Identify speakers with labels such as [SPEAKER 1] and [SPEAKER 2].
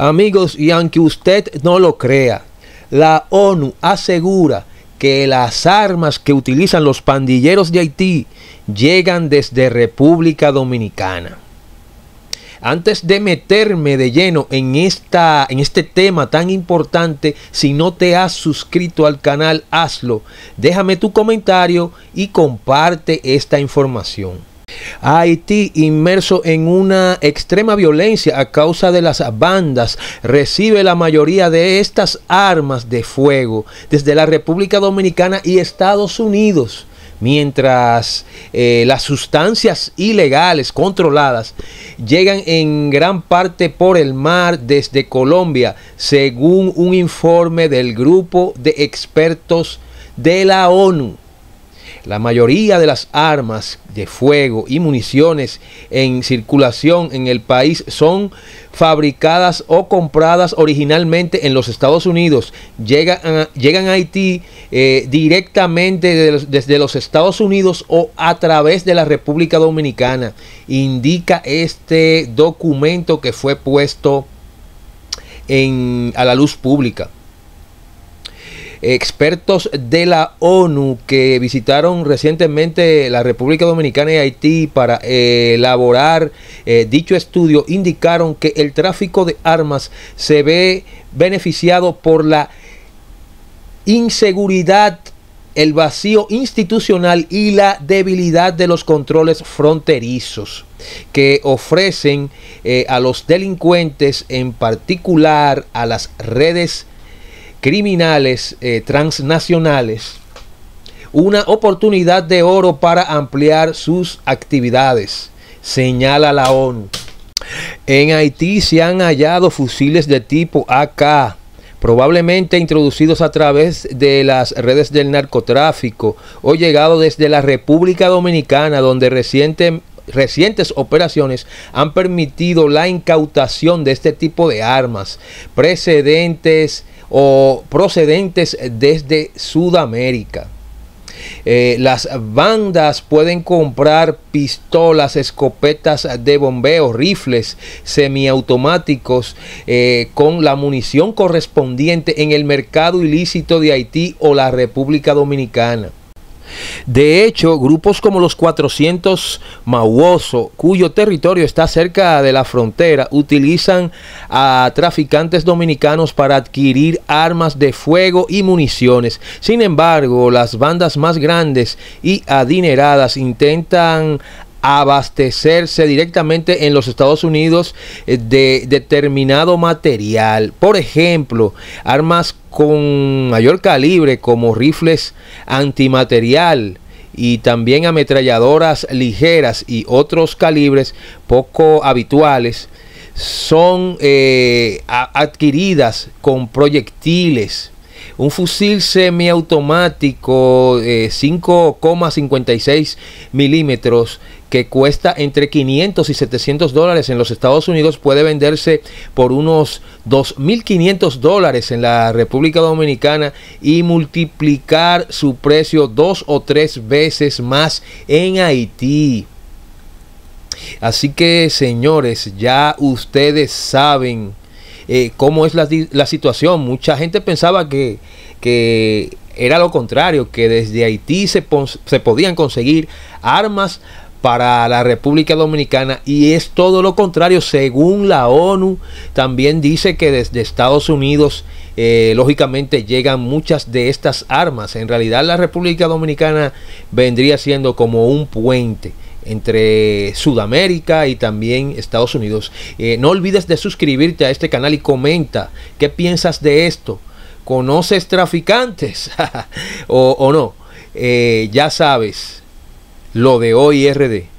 [SPEAKER 1] Amigos, y aunque usted no lo crea, la ONU asegura que las armas que utilizan los pandilleros de Haití llegan desde República Dominicana. Antes de meterme de lleno en, esta, en este tema tan importante, si no te has suscrito al canal, hazlo. Déjame tu comentario y comparte esta información. Haití, inmerso en una extrema violencia a causa de las bandas, recibe la mayoría de estas armas de fuego desde la República Dominicana y Estados Unidos mientras eh, las sustancias ilegales controladas llegan en gran parte por el mar desde Colombia, según un informe del grupo de expertos de la ONU. La mayoría de las armas de fuego y municiones en circulación en el país son fabricadas o compradas originalmente en los Estados Unidos. Llegan a, Haití eh, directamente desde los Estados Unidos o a través de la República Dominicana. Indica este documento que fue puesto a la luz pública expertos de la ONU que visitaron recientemente la República Dominicana y Haití para elaborar eh, dicho estudio indicaron que el tráfico de armas se ve beneficiado por la inseguridad el vacío institucional y la debilidad de los controles fronterizos que ofrecen eh, a los delincuentes, en particular a las redes criminales eh, transnacionales una oportunidad de oro para ampliar sus actividades, señala la ONU. En Haití se han hallado fusiles de tipo AK, probablemente introducidos a través de las redes del narcotráfico o llegado desde la República Dominicana, donde recientemente recientes operaciones han permitido la incautación de este tipo de armas precedentes o procedentes desde Sudamérica. Eh, las bandas pueden comprar pistolas, escopetas de bombeo, rifles semiautomáticos eh, con la munición correspondiente en el mercado ilícito de Haití o la República Dominicana. De hecho, grupos como los 400 Mauoso, cuyo territorio está cerca de la frontera, utilizan a traficantes dominicanos para adquirir armas de fuego y municiones. Sin embargo, las bandas más grandes y adineradas intentan abastecerse directamente en los Estados Unidos eh, de determinado material. Por ejemplo, armas con mayor calibre como rifles antimaterial y también ametralladoras ligeras y otros calibres poco habituales son eh, adquiridas con proyectiles un fusil semiautomático de eh, 5,56 milímetros que cuesta entre 500 y 700 dólares en los Estados Unidos puede venderse por unos 2.500 dólares en la República Dominicana y multiplicar su precio dos o tres veces más en Haití. Así que señores, ya ustedes saben eh, cómo es la, situación. Mucha gente pensaba que, era lo contrario, que desde Haití se, podían conseguir armas para la República Dominicana y es todo lo contrario según la ONU también dice que desde Estados Unidos eh, lógicamente llegan muchas de estas armas en realidad la República Dominicana vendría siendo como un puente entre Sudamérica y también Estados Unidos. Eh, no olvides de suscribirte a este canal y comenta qué piensas de esto. ¿Conoces traficantes o, no? Eh, ya sabes, lo de hoy RD.